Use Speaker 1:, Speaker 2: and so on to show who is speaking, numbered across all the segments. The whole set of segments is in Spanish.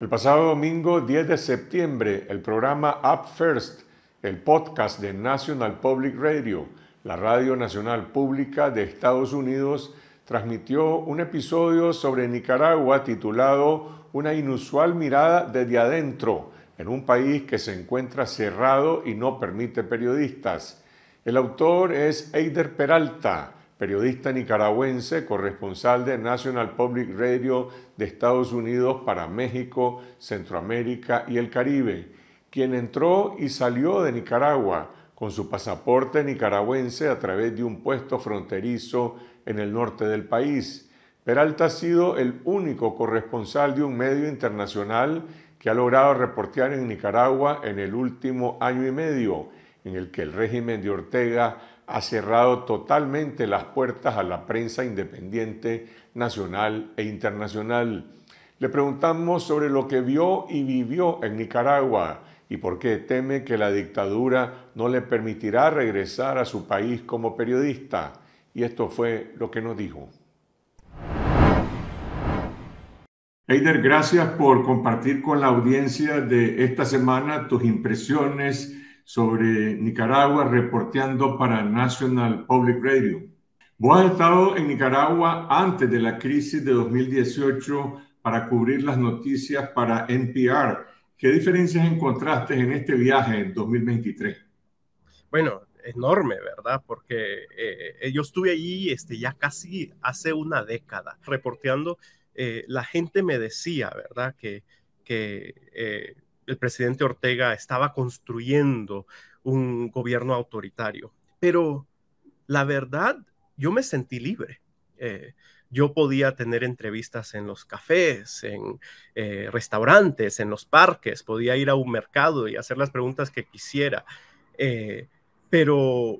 Speaker 1: El pasado domingo 10 de septiembre, el programa Up First, el podcast de National Public Radio, la radio nacional pública de Estados Unidos, transmitió un episodio sobre Nicaragua titulado Una inusual mirada desde adentro, en un país que se encuentra cerrado y no permite periodistas. El autor es Eider Peralta, periodista nicaragüense, corresponsal de National Public Radio de Estados Unidos para México, Centroamérica y el Caribe, quien entró y salió de Nicaragua con su pasaporte nicaragüense a través de un puesto fronterizo en el norte del país. Peralta ha sido el único corresponsal de un medio internacional que ha logrado reportear en Nicaragua en el último año y medio, en el que el régimen de Ortega ha cerrado totalmente las puertas a la prensa independiente nacional e internacional. Le preguntamos sobre lo que vio y vivió en Nicaragua y por qué teme que la dictadura no le permitirá regresar a su país como periodista. Y esto fue lo que nos dijo. Eider, gracias por compartir con la audiencia de esta semana tus impresiones sobre Nicaragua reporteando para National Public Radio. Vos has estado en Nicaragua antes de la crisis de 2018 para cubrir las noticias para NPR. ¿Qué diferencias encontraste en este viaje en 2023?
Speaker 2: Bueno, enorme, ¿verdad? Porque eh, eh, yo estuve allí este, ya casi hace una década reporteando. Eh, la gente me decía, ¿verdad? Que, que el presidente Ortega estaba construyendo un gobierno autoritario. Pero la verdad, yo me sentí libre. Eh, yo podía tener entrevistas en los cafés, en eh, restaurantes, en los parques, podía ir a un mercado y hacer las preguntas que quisiera. Eh, pero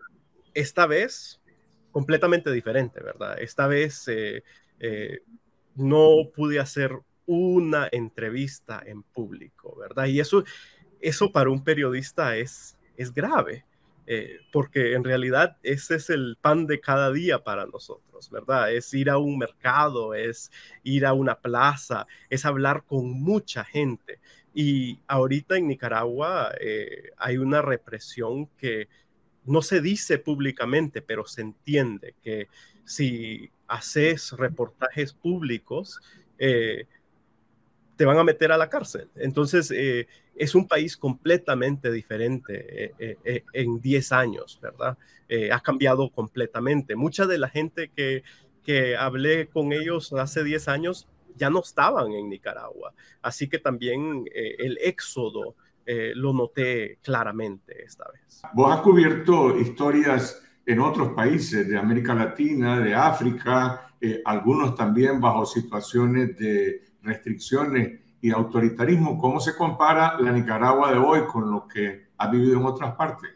Speaker 2: esta vez, completamente diferente, ¿verdad? Esta vez no pude hacer una entrevista en público, ¿verdad? Y eso, eso para un periodista es, es grave, eh, porque en realidad ese es el pan de cada día para nosotros, ¿verdad? Es ir a un mercado, es ir a una plaza, es hablar con mucha gente. Y ahorita en Nicaragua eh, hay una represión que no se dice públicamente, pero se entiende que si haces reportajes públicos, eh, te van a meter a la cárcel. Entonces, eh, es un país completamente diferente eh, eh, en 10 años, ¿verdad? ha cambiado completamente. Mucha de la gente que, que hablé con ellos hace 10 años ya no estaban en Nicaragua. Así que también el éxodo lo noté claramente esta vez. Vos
Speaker 1: has cubierto historias en otros países de América Latina, de África, algunos también bajo situaciones de restricciones y autoritarismo, ¿cómo se compara la Nicaragua de hoy con lo que ha vivido en otras partes?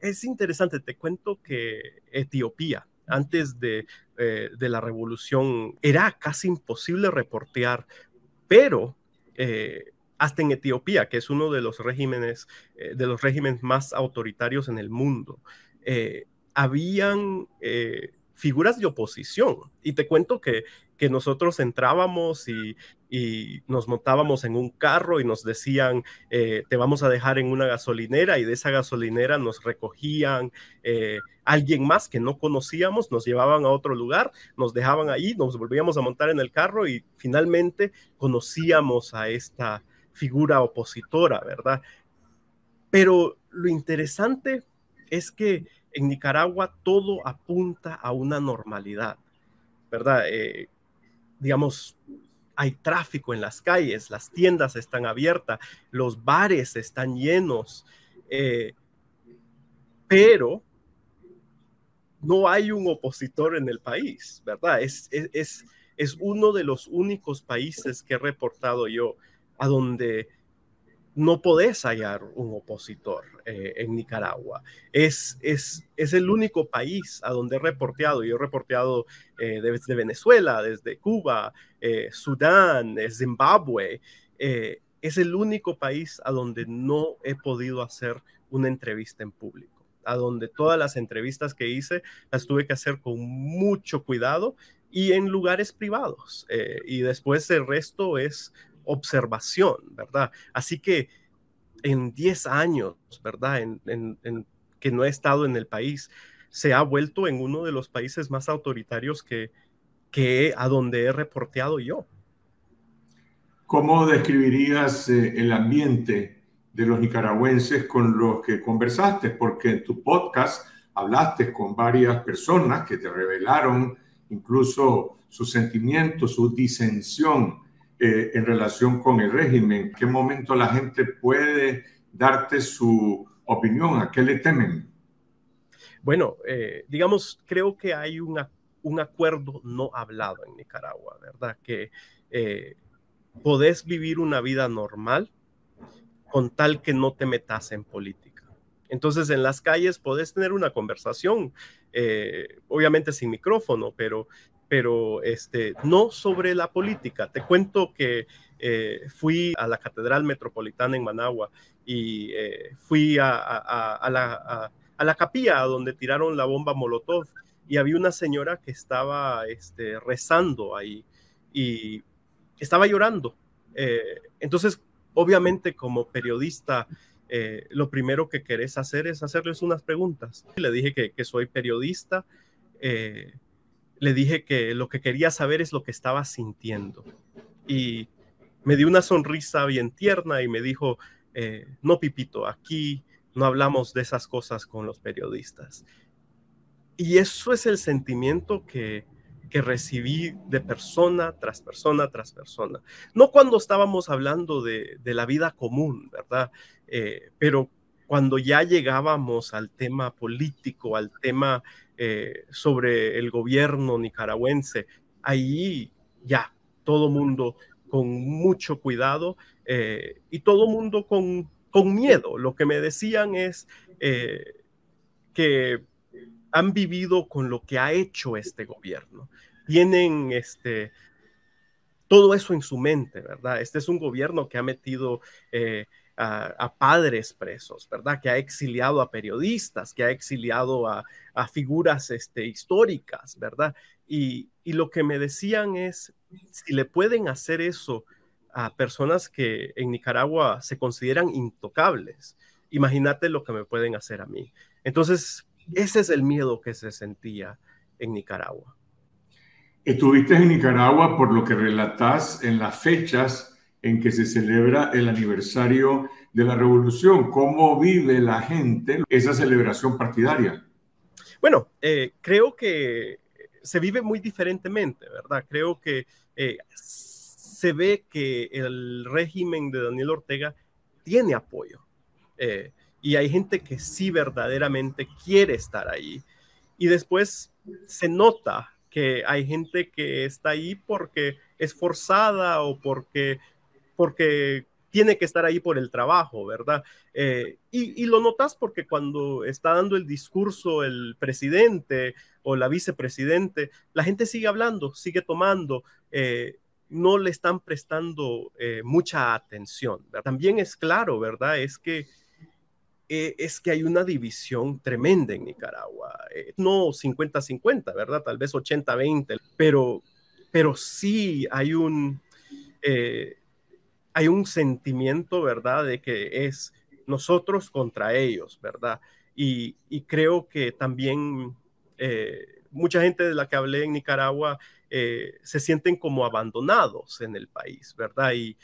Speaker 2: Es interesante, te cuento que Etiopía, antes de, eh, de la revolución, era casi imposible reportear, pero... Eh, hasta en Etiopía, que es uno de los regímenes, eh, de los regímenes más autoritarios en el mundo, habían figuras de oposición. Y te cuento que, nosotros entrábamos y, nos montábamos en un carro y nos decían, eh, te vamos a dejar en una gasolinera y de esa gasolinera nos recogían eh, alguien más que no conocíamos, nos llevaban a otro lugar, nos dejaban ahí, nos volvíamos a montar en el carro y finalmente conocíamos a esta figura opositora, ¿verdad? Pero lo interesante es que en Nicaragua todo apunta a una normalidad, ¿verdad? Eh, digamos, hay tráfico en las calles, las tiendas están abiertas, los bares están llenos, eh, pero no hay un opositor en el país, ¿verdad? Es, es, es, es uno de los únicos países que he reportado yo a donde no podés hallar un opositor eh, en Nicaragua. Es, es, el único país a donde he reporteado, y he reporteado eh, desde Venezuela, desde Cuba, eh, Sudán, Zimbabue, es el único país a donde no he podido hacer una entrevista en público, a donde todas las entrevistas que hice las tuve que hacer con mucho cuidado y en lugares privados. y después el resto es observación, ¿verdad? Así que en 10 años, ¿verdad? En, en, que no he estado en el país, se ha vuelto en uno de los países más autoritarios que, que a donde he reporteado yo.
Speaker 1: ¿Cómo describirías eh, el ambiente de los nicaragüenses con los que conversaste? Porque en tu podcast hablaste con varias personas que te revelaron incluso sus sentimientos, su disensión eh, en relación con el régimen? qué momento la gente puede darte su opinión? ¿A qué le temen? Bueno,
Speaker 2: eh, digamos, creo que hay un acuerdo no hablado en Nicaragua, ¿verdad? Que eh, podés vivir una vida normal con tal que no te metas en política. Entonces, en las calles podés tener una conversación, obviamente sin micrófono, pero pero este, no sobre la política. Te cuento que eh, fui a la Catedral Metropolitana en Managua y eh, fui a, a, la, capilla donde tiraron la bomba Molotov y había una señora que estaba este, rezando ahí y estaba llorando. Eh, entonces, obviamente como periodista, lo primero que querés hacer es hacerles unas preguntas. Le dije que, soy periodista le dije que lo que quería saber es lo que estaba sintiendo. Y me dio una sonrisa bien tierna y me dijo, eh, no, Pipito, aquí no hablamos de esas cosas con los periodistas. Y eso es el sentimiento que, que recibí de persona tras persona tras persona. No cuando estábamos hablando de, de la vida común, ¿verdad? Eh, pero cuando ya llegábamos al tema político, al tema eh, sobre el gobierno nicaragüense. Ahí ya, todo mundo con mucho cuidado eh, y todo mundo con, con, miedo. Lo que me decían es eh, que han vivido con lo que ha hecho este gobierno. Tienen este, todo eso en su mente, ¿verdad? Este es un gobierno que ha metido a, padres presos, ¿verdad? Que ha exiliado a periodistas, que ha exiliado a, figuras este, históricas, ¿verdad? Y, lo que me decían es, si le pueden hacer eso a personas que en Nicaragua se consideran intocables, imagínate lo que me pueden hacer a mí. Entonces, ese es el miedo que se sentía en Nicaragua.
Speaker 1: Estuviste en Nicaragua por lo que relatás en las fechas en que se celebra el aniversario de la revolución. ¿Cómo vive la gente esa celebración partidaria?
Speaker 2: Bueno, eh, creo que se vive muy diferentemente, ¿verdad? Creo que eh, se ve que el régimen de Daniel Ortega tiene apoyo eh, y hay gente que sí verdaderamente quiere estar ahí. Y después se nota que hay gente que está ahí porque es forzada o porque porque tiene que estar ahí por el trabajo, ¿verdad? Eh, y, lo notas porque cuando está dando el discurso el presidente o la vicepresidente, la gente sigue hablando, sigue tomando, eh, no le están prestando eh, mucha atención. También es claro, ¿verdad? Es que es que hay una división tremenda en Nicaragua. no 50-50, ¿verdad? Tal vez 80-20, pero, pero sí hay un hay un sentimiento, ¿verdad?, de que es nosotros contra ellos, ¿verdad? Y, creo que también eh, mucha gente de la que hablé en Nicaragua eh, se sienten como abandonados en el país, ¿verdad? Y,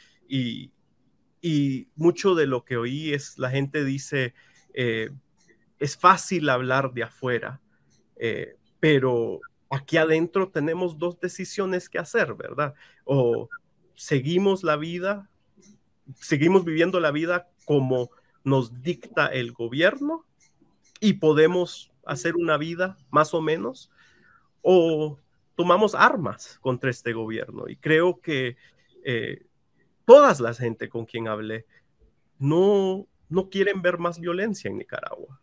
Speaker 2: y, mucho de lo que oí es la gente dice, eh, es fácil hablar de afuera, pero aquí adentro tenemos dos decisiones que hacer, ¿verdad? O seguimos la vida seguimos viviendo la vida como nos dicta el gobierno y podemos hacer una vida más o menos, o tomamos armas contra este gobierno. Y creo que eh, todas las gente con quien hablé no, quieren ver más violencia en Nicaragua.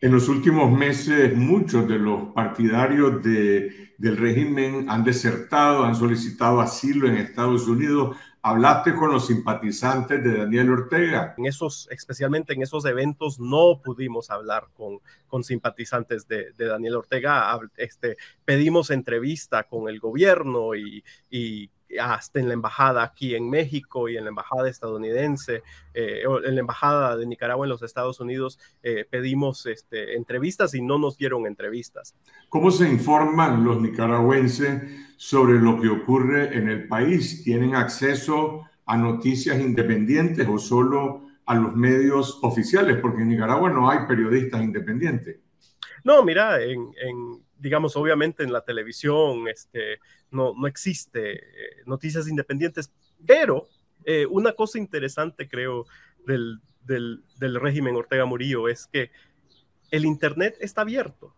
Speaker 1: En los últimos meses, muchos de los partidarios del régimen han desertado, han solicitado asilo en Estados Unidos, hablaste con los simpatizantes de Daniel Ortega.
Speaker 2: En esos, especialmente en esos eventos, no pudimos hablar con, con simpatizantes de, Daniel Ortega. Este, pedimos entrevista con el gobierno y, y hasta en la embajada aquí en México y en la embajada estadounidense, eh, en la embajada de Nicaragua en los Estados Unidos, eh, pedimos este, entrevistas y no nos dieron entrevistas.
Speaker 1: ¿Cómo se informan los nicaragüenses sobre lo que ocurre en el país? ¿Tienen acceso a noticias independientes o solo a los medios oficiales? Porque en Nicaragua no hay periodistas independientes.
Speaker 2: No, mira, en, digamos, obviamente en la televisión este, no, no existe eh, noticias independientes, pero eh, una cosa interesante, creo, del, régimen Ortega Murillo es que el Internet está abierto,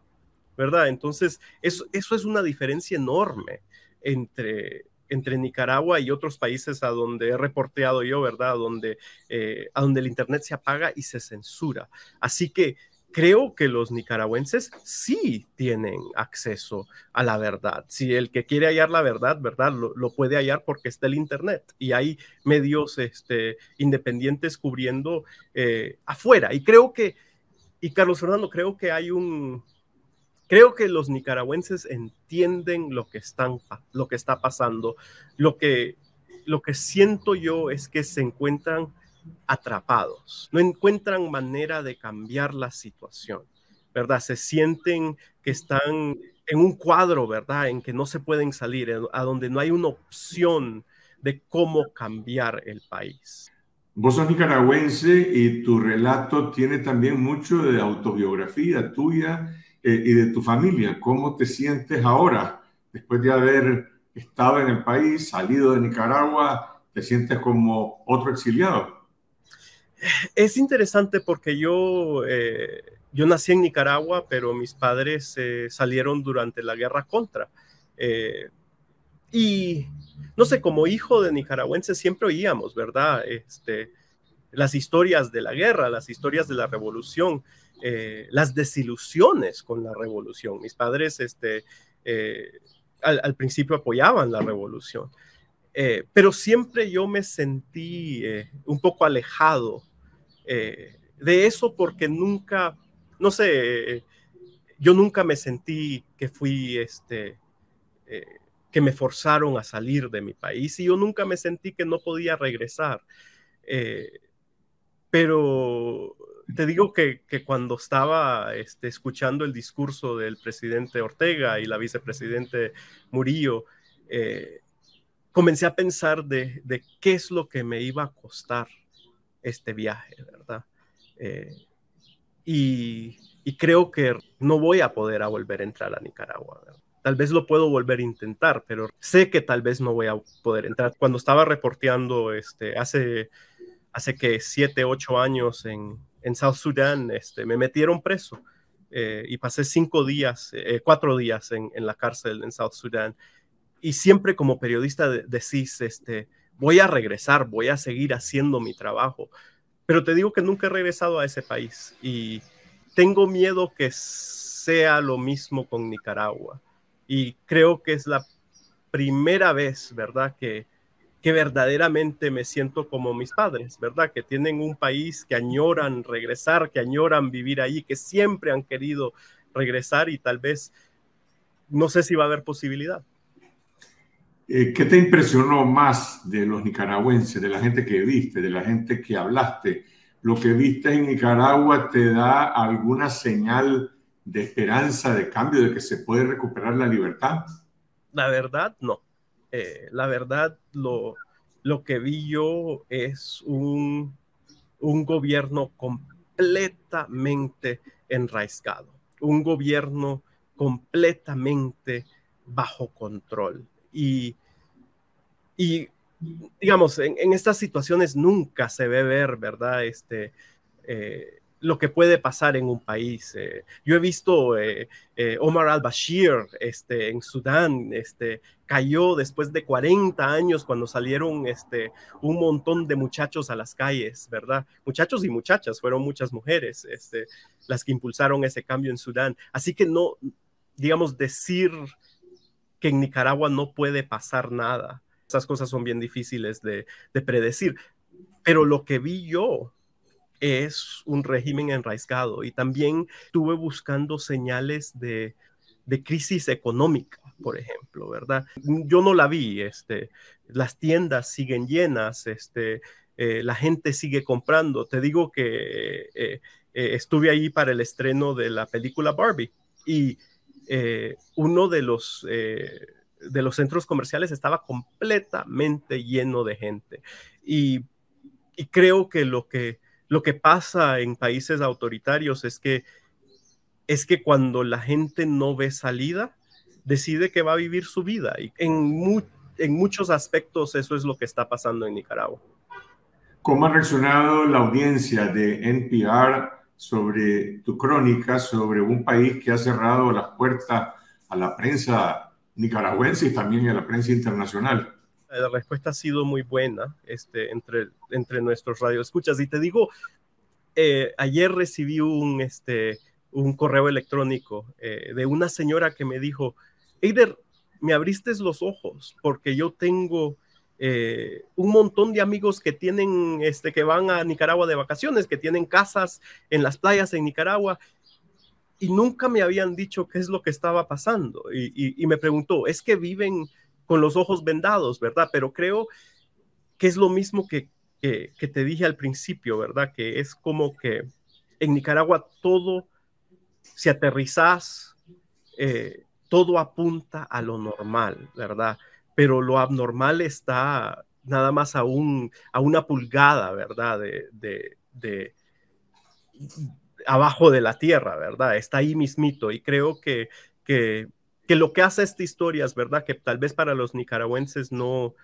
Speaker 2: ¿verdad? Entonces, eso, eso es una diferencia enorme entre, entre Nicaragua y otros países a donde he reporteado yo, ¿verdad? donde, eh, a donde el Internet se apaga y se censura. Así que creo que los nicaragüenses sí tienen acceso a la verdad. Si el que quiere hallar la verdad, ¿verdad? Lo, puede hallar porque está el Internet y hay medios este, independientes cubriendo eh, afuera. Y creo que, y Carlos Fernando, creo que hay un... Creo que los nicaragüenses entienden lo que, están, lo que está pasando. Lo que, lo que siento yo es que se encuentran atrapados, no encuentran manera de cambiar la situación, ¿verdad? Se sienten que están en un cuadro, ¿verdad? En que no se pueden salir, a donde no hay una opción de cómo cambiar el
Speaker 1: país. Vos sos nicaragüense y tu relato tiene también mucho de autobiografía tuya eh, y de tu familia. ¿Cómo te sientes ahora después de haber estado en el país, salido de Nicaragua? ¿Te sientes como otro exiliado? es interesante porque yo, eh,
Speaker 2: yo nací en Nicaragua, pero mis padres eh, salieron durante la guerra contra. Eh, y no sé, como hijo de nicaragüense siempre oíamos, ¿verdad? Este, las historias de la guerra, las historias de la revolución, las desilusiones con la revolución. Mis padres este, al, principio apoyaban la revolución. pero siempre yo me sentí un poco alejado eh, de eso porque nunca, no sé, yo nunca me sentí que fui, este, eh, que me forzaron a salir de mi país y yo nunca me sentí que no podía regresar. Eh, pero te digo que, cuando estaba este, escuchando el discurso del presidente Ortega y la vicepresidente Murillo, comencé a pensar de, qué es lo que me iba a costar este viaje, ¿verdad? Eh, y, creo que no voy a poder a volver a entrar a Nicaragua. Tal vez lo puedo volver a intentar, pero sé que tal vez no voy a poder entrar. Cuando estaba reporteando este, hace, hace que siete, ocho años en, en South Sudan este, me metieron preso. Eh, y pasé cinco días, eh, cuatro días en, en, la cárcel en South Sudan Y siempre como periodista decís, este, voy a regresar, voy a seguir haciendo mi trabajo. Pero te digo que nunca he regresado a ese país y tengo miedo que sea lo mismo con Nicaragua. Y creo que es la primera vez, ¿verdad? Que, que verdaderamente me siento como mis padres, ¿verdad? Que tienen un país que añoran regresar, que añoran vivir ahí, que siempre han querido regresar y tal vez no sé si va a haber posibilidad.
Speaker 1: Eh, ¿Qué te impresionó más de los nicaragüenses, de la gente que viste, de la gente que hablaste? ¿Lo que viste en Nicaragua te da alguna señal de esperanza, de cambio, de que se puede recuperar la libertad?
Speaker 2: La verdad, no. Eh, la verdad, lo, que vi yo es un, un gobierno completamente enraizado, un gobierno completamente bajo control y, digamos, en, estas situaciones nunca se ve ver, ¿verdad? Este, eh, lo que puede pasar en un país. Eh. yo he visto eh, Omar al-Bashir este, en Sudán, este, cayó después de 40 años cuando salieron este, un montón de muchachos a las calles, ¿verdad? Muchachos y muchachas, fueron muchas mujeres este, las que impulsaron ese cambio en Sudán. Así que no, digamos, decir que en Nicaragua no puede pasar nada. Esas cosas son bien difíciles de, predecir. Pero lo que vi yo es un régimen enraizado y también estuve buscando señales de, crisis económica por ejemplo, ¿verdad? Yo no la vi, este, las tiendas siguen llenas, este, eh, la gente sigue comprando. Te digo que eh, eh, estuve ahí para el estreno de la película Barbie y eh, uno de los, eh, de los centros comerciales estaba completamente lleno de gente. Y, creo que lo, que lo que pasa en países autoritarios es que, es que cuando la gente no ve salida, decide que va a vivir su vida. Y en, en muchos aspectos eso es lo que está pasando en Nicaragua.
Speaker 1: ¿Cómo ha reaccionado la audiencia de NPR sobre tu crónica, sobre un país que ha cerrado las puertas a la prensa nicaragüense y también a la prensa internacional.
Speaker 2: Eh, la respuesta ha sido muy buena este, entre, entre nuestros radioescuchas. Y te digo, eh, ayer recibí un, este, un correo electrónico eh, de una señora que me dijo, Eider, me abriste los ojos porque yo tengo eh, un montón de amigos que tienen, este, que van a Nicaragua de vacaciones, que tienen casas en las playas en Nicaragua, y nunca me habían dicho qué es lo que estaba pasando. Y, me preguntó, es que viven con los ojos vendados, ¿verdad? Pero creo que es lo mismo que, que, te dije al principio, ¿verdad? Que es como que en Nicaragua todo, si aterrizas, eh, todo apunta a lo normal, ¿verdad? pero lo abnormal está nada más a, un, a una pulgada, ¿verdad? De, abajo de la tierra, ¿verdad? Está ahí mismito y creo que, que, lo que hace esta historia es, ¿verdad? Que tal vez para los nicaragüenses no,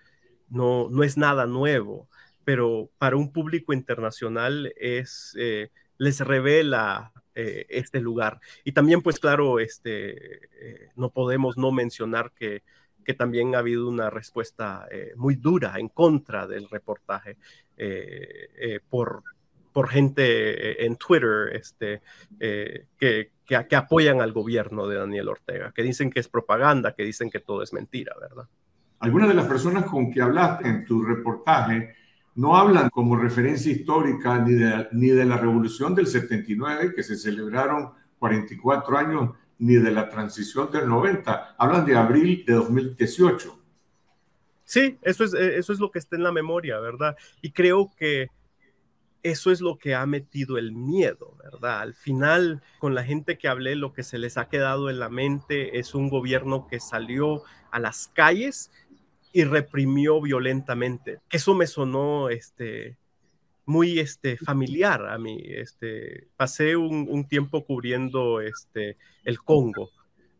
Speaker 2: no, no es nada nuevo, pero para un público internacional es, eh, les revela eh, este lugar. Y también, pues claro, este, eh, no podemos no mencionar que que también ha habido una respuesta eh, muy dura en contra del reportaje eh, eh, por, por gente en Twitter este, que, que, apoyan al gobierno de Daniel Ortega, que dicen que es propaganda, que dicen que
Speaker 1: todo es mentira, ¿verdad? Algunas de las personas con que hablaste en tu reportaje no hablan como referencia histórica ni ni de la revolución del 79, que se celebraron 44 años ni de la transición del 90, hablan de abril de 2018. Sí, eso es, eh, eso es lo que está en la memoria, ¿verdad? Y
Speaker 2: creo que eso es lo que ha metido el miedo, ¿verdad? Al final, con la gente que hablé, lo que se les ha quedado en la mente es un gobierno que salió a las calles y reprimió violentamente. Eso me sonó este, muy este, familiar a mí. Este, pasé un, tiempo cubriendo este, el Congo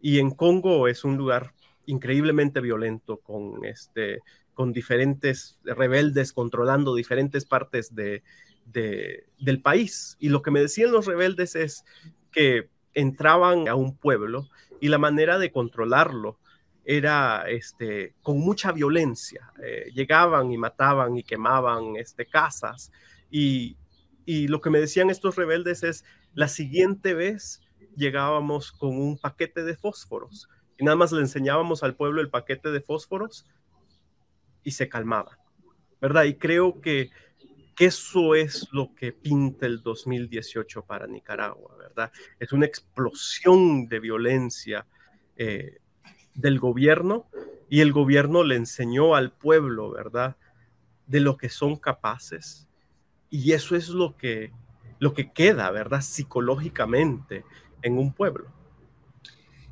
Speaker 2: y en Congo es un lugar increíblemente violento con, este, con diferentes rebeldes controlando diferentes partes de, del país. Y lo que me decían los rebeldes es que entraban a un pueblo y la manera de controlarlo era este, con mucha violencia. Eh, llegaban y mataban y quemaban este, casas. Y, lo que me decían estos rebeldes es, la siguiente vez llegábamos con un paquete de fósforos y nada más le enseñábamos al pueblo el paquete de fósforos y se calmaba, ¿verdad? Y creo que, eso es lo que pinta el 2018 para Nicaragua, ¿verdad? Es una explosión de violencia eh, del gobierno y el gobierno le enseñó al pueblo, ¿verdad? De lo que son capaces. Y eso es lo que, lo que queda, ¿verdad? Psicológicamente en un pueblo.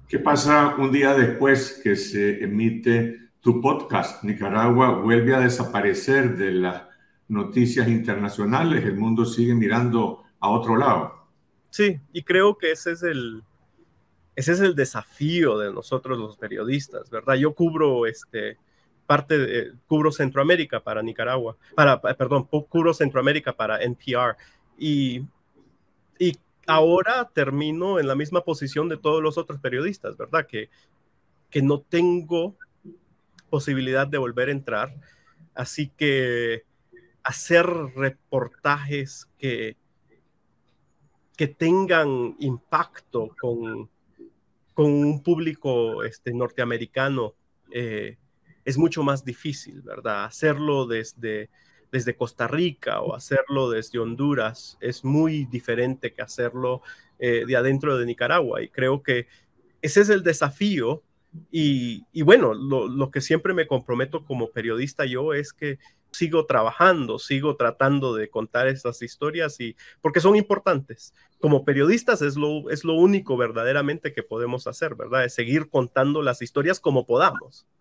Speaker 1: ¿Qué pasa un día después que se emite tu podcast? Nicaragua vuelve a desaparecer de las noticias internacionales, el mundo sigue mirando a otro lado. Sí, y
Speaker 2: creo que ese es el, ese es el desafío de nosotros los periodistas, ¿verdad? Yo cubro este parte de, cubro Centroamérica para Nicaragua, para perdón, cubro Centroamérica para NPR y, y ahora termino en la misma posición de todos los otros periodistas, ¿verdad? Que que no tengo posibilidad de volver a entrar, así que hacer reportajes que, que tengan impacto con, con un público este, norteamericano eh, es mucho más difícil, ¿verdad? Hacerlo desde, desde Costa Rica o hacerlo desde Honduras es muy diferente que hacerlo eh, de adentro de Nicaragua. Y creo que ese es el desafío. Y, bueno, lo, que siempre me comprometo como periodista yo es que sigo trabajando, sigo tratando de contar estas historias y porque son importantes. Como periodistas es lo, es lo único verdaderamente que podemos hacer, ¿verdad? Es seguir contando las historias como podamos.